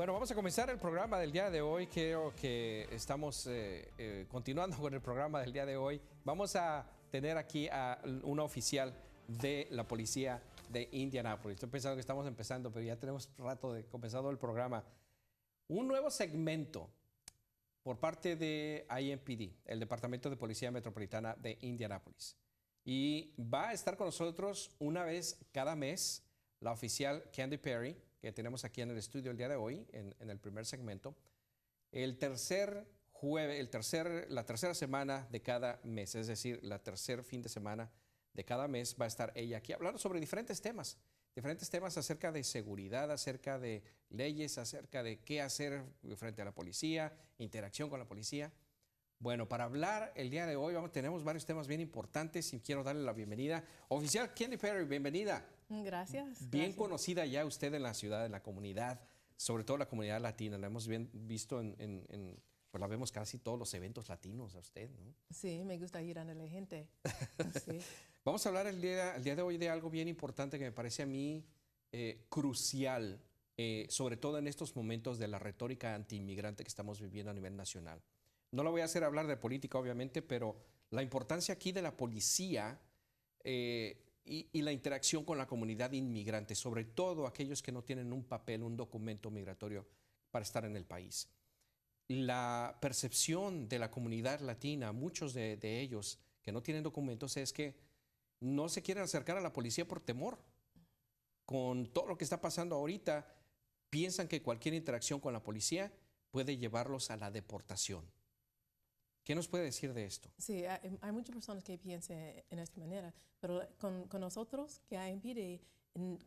Bueno, vamos a comenzar el programa del día de hoy. Creo que estamos eh, eh, continuando con el programa del día de hoy. Vamos a tener aquí a una oficial de la policía de Indianápolis. Estoy pensando que estamos empezando, pero ya tenemos rato de comenzado el programa. Un nuevo segmento por parte de IMPD, el Departamento de Policía Metropolitana de Indianápolis. Y va a estar con nosotros una vez cada mes la oficial Candy Perry que tenemos aquí en el estudio el día de hoy, en, el primer segmento, el tercer jueves, el tercer, la tercera semana de cada mes, es decir, la tercer fin de semana de cada mes va a estar ella aquí hablando sobre diferentes temas, diferentes temas acerca de seguridad, acerca de leyes, acerca de qué hacer frente a la policía, interacción con la policía. Bueno, para hablar el día de hoy tenemos varios temas bien importantes y quiero darle la bienvenida. Oficial Kenny Perry, bienvenida. Gracias. Bien conocida ya usted en la ciudad, en la comunidad, sobre todo la comunidad latina. La hemos bien visto en, pues la vemos casi todos los eventos latinos a usted, ¿no? Sí, me gusta ir a la gente. Vamos a hablar el día, el día, de hoy de algo bien importante que me parece a mí eh, crucial, eh, sobre todo en estos momentos de la retórica antiinmigrante que estamos viviendo a nivel nacional. No lo voy a hacer hablar de política, obviamente, pero la importancia aquí de la policía eh, y, la interacción con la comunidad inmigrante, sobre todo aquellos que no tienen un papel, un documento migratorio para estar en el país. La percepción de la comunidad latina, muchos de, de ellos que no tienen documentos, es que no se quieren acercar a la policía por temor. Con todo lo que está pasando ahorita, piensan que cualquier interacción con la policía puede llevarlos a la deportación. ¿Qué nos puede decir de esto? Sí, hay, em, muchas personas que piensan en esta manera, pero con, nosotros que hay PIDE,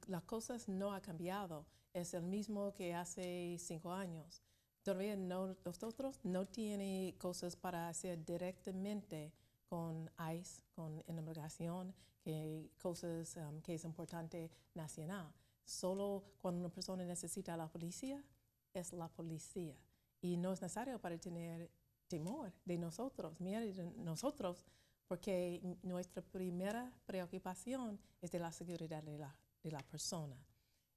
las cosas no han cambiado, es el mismo que hace cinco años. Todavía nosotros no tiene cosas para hacer directamente con ICE, con inmigración, que cosas um, que es importante nacional. Solo cuando una persona necesita a la policía, es la policía. Y no es necesario para tener de nosotros, miedo de nosotros, porque nuestra primera preocupación es de la seguridad de la, de la persona.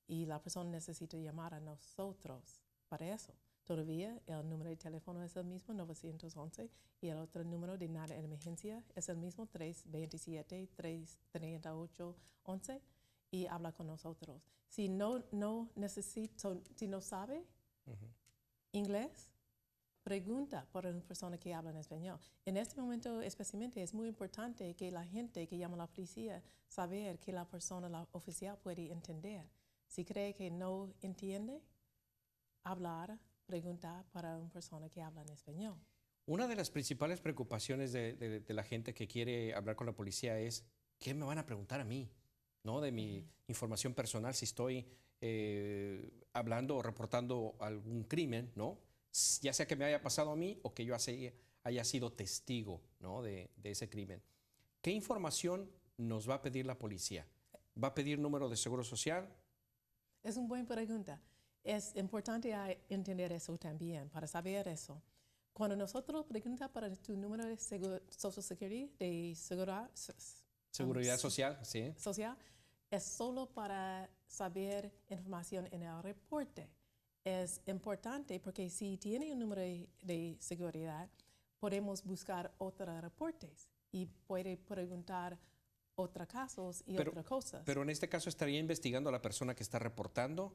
Y la persona necesita llamar a nosotros para eso. Todavía el número de teléfono es el mismo, 911, y el otro número de nada de emergencia es el mismo, 327-338-11, y habla con nosotros. Si no, no necesito, si no sabe inglés, pregunta para una persona que habla en español. En este momento especialmente es muy importante que la gente que llama a la policía saber que la persona la oficial puede entender. Si cree que no entiende, hablar, preguntar para una persona que habla en español. Una de las principales preocupaciones de, la gente que quiere hablar con la policía es, ¿qué me van a preguntar a mí? ¿no? de mi información personal si estoy eh, hablando o reportando algún crimen, ¿no? ya sea que me haya pasado a mí o que yo haya sido testigo de, ese crimen. ¿Qué información nos va a pedir la policía? ¿Va a pedir número de seguro social? Es una buena pregunta. Es importante entender eso también, para saber eso. Cuando nosotros preguntamos para tu número de seguro, Social de Seguridad um, Social, Social, es solo para saber información en el reporte es importante porque si tiene un número de, seguridad, podemos buscar otros reportes y puede preguntar otros casos y otras cosas. Pero en este caso estaría investigando a la persona que está reportando.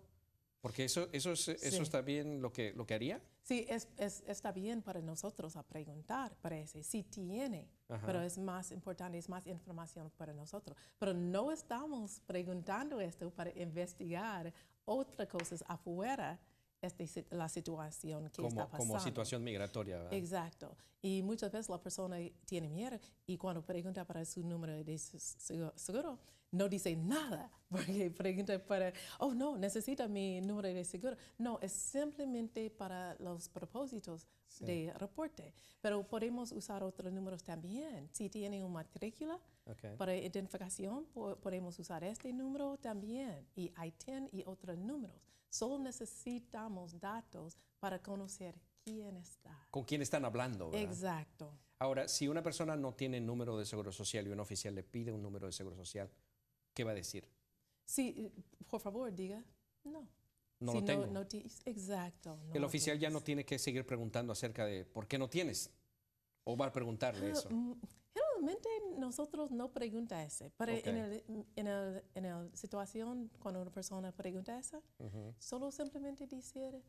Porque eso, eso, es, eso está bien lo que, lo que haría. Sí, es, es, está bien para nosotros a preguntar, parece, si tiene, pero es más importante, es más información para nosotros. Pero no estamos preguntando esto para investigar otras cosas afuera este la situación que como, está pasando. Como situación migratoria. Exacto. Y muchas veces la persona tiene miedo y cuando pregunta para su número de seguro, no dice nada, porque pregunta para, oh no, necesita mi número de seguro. No, es simplemente para los propósitos de reporte. Pero podemos usar otros números también. Si tiene una matrícula para identificación, podemos usar este número también, y 10 y otros números. Solo necesitamos datos para conocer quién está. Con quién están hablando, ¿verdad? Exacto. Ahora, si una persona no tiene número de seguro social y un oficial le pide un número de seguro social, ¿qué va a decir? Sí, eh, por favor, diga no. No lo tengo. No, exacto. el oficial ya no tiene que seguir preguntando acerca de por qué no tienes. O va a preguntarle ah, eso. Mm, Normalmente nosotros no pregunta ese pero en, en, en, la situación cuando una persona pregunta eso, solo simplemente dice,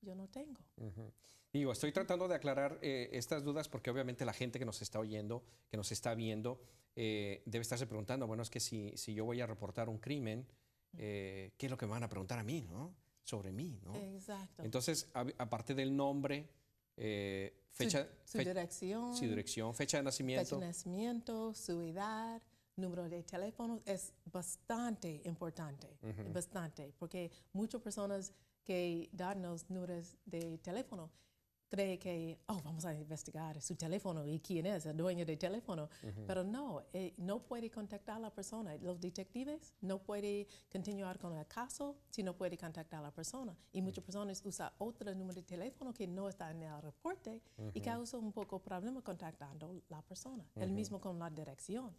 yo no tengo. Uh Digo, estoy tratando de aclarar eh, estas dudas porque obviamente la gente que nos está oyendo, que nos está viendo, eh, debe estarse preguntando, bueno, es que si, si yo voy a reportar un crimen, eh, ¿qué es lo que me van a preguntar a mí, no? Sobre mí, ¿no? Exacto. Entonces, aparte del nombre, eh, fecha, su, dirección, fecha de nacimiento, su edad, número de teléfono es bastante importante, bastante, porque muchas personas que dan los números de teléfono cree que, oh, vamos a investigar su teléfono y quién es el dueño del teléfono. Pero no, eh, no puede contactar a la persona. Los detectives no pueden continuar con el caso si no puede contactar a la persona. Y muchas personas usan otro número de teléfono que no está en el reporte y causa un poco problema contactando a la persona. El mismo con la dirección.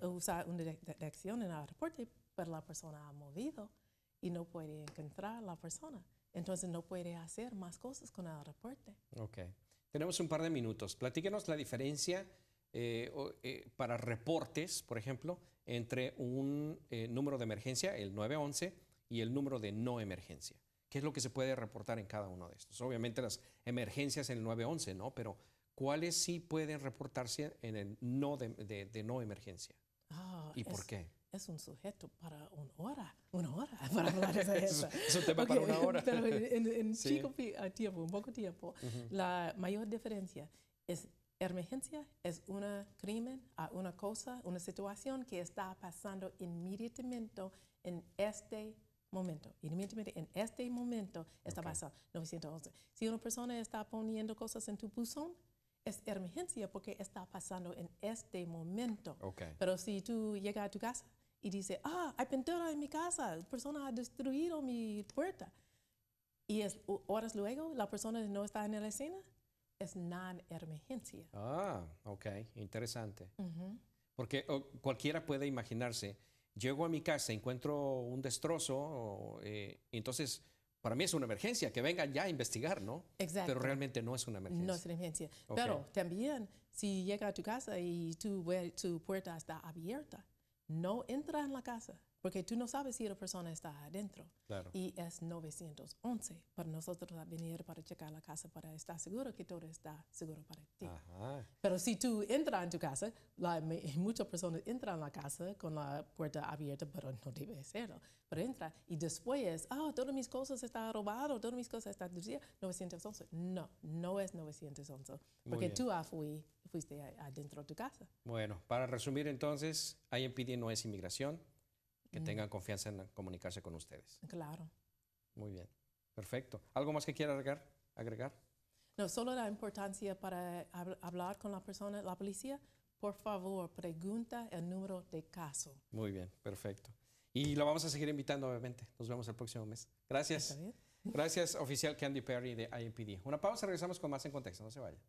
Usa una dirección en el reporte, pero la persona ha movido y no puede encontrar a la persona. Entonces no puede hacer más cosas con el reporte. Ok. Tenemos un par de minutos. Platíquenos la diferencia eh, eh, para reportes, por ejemplo, entre un eh, número de emergencia, el 911, y el número de no emergencia. ¿Qué es lo que se puede reportar en cada uno de estos? Obviamente las emergencias en el 911, ¿no? Pero ¿cuáles sí pueden reportarse en el no de no emergencia? Ah, ¿Y por qué? Es un sujeto para una hora, una hora para hablar de eso. es un tema para una hora. Pero en, en sí. tiempo, un poco tiempo, la mayor diferencia es emergencia es un crimen, una cosa, una situación que está pasando inmediatamente en este momento. Inmediatamente en este momento está pasando 911. Si una persona está poniendo cosas en tu buzón, es emergencia porque está pasando en este momento. Pero si tú llegas a tu casa y dices, ah, hay pintura en mi casa, la persona ha destruido mi puerta, y horas luego la persona no está en la escena, es non-emergencia. Ah, ok, interesante. Porque oh, cualquiera puede imaginarse, llego a mi casa, encuentro un destrozo, eh, entonces para mí es una emergencia, que vengan ya a investigar, ¿no? Exacto. Pero realmente no es una emergencia. No es una emergencia. Pero también, si llega a tu casa y tu puerta está abierta, no entra en la casa. Porque tú no sabes si la persona está adentro. Y es 911 para nosotros a venir para checar la casa para estar seguro que todo está seguro para ti. Pero si tú entras en tu casa, muchas personas entran en la casa con la puerta abierta, pero no debe serlo. Pero entra y después, es, ah, todas mis cosas están robadas, todas mis cosas están destruidas. 911. No, no es 911. Porque tú fui, fuiste adentro de tu casa. Bueno, para resumir entonces, IMPD no es inmigración que tengan confianza en comunicarse con ustedes. Claro. Muy bien, perfecto. ¿Algo más que quiera agregar? No, solo la importancia para hablar con la persona, la policía, por favor, pregunta el número de caso. Muy bien, perfecto. Y lo vamos a seguir invitando, obviamente. Nos vemos el próximo mes. Gracias. Gracias, oficial Candy Perry de IMPD. Una pausa, regresamos con más en contexto. No se vaya.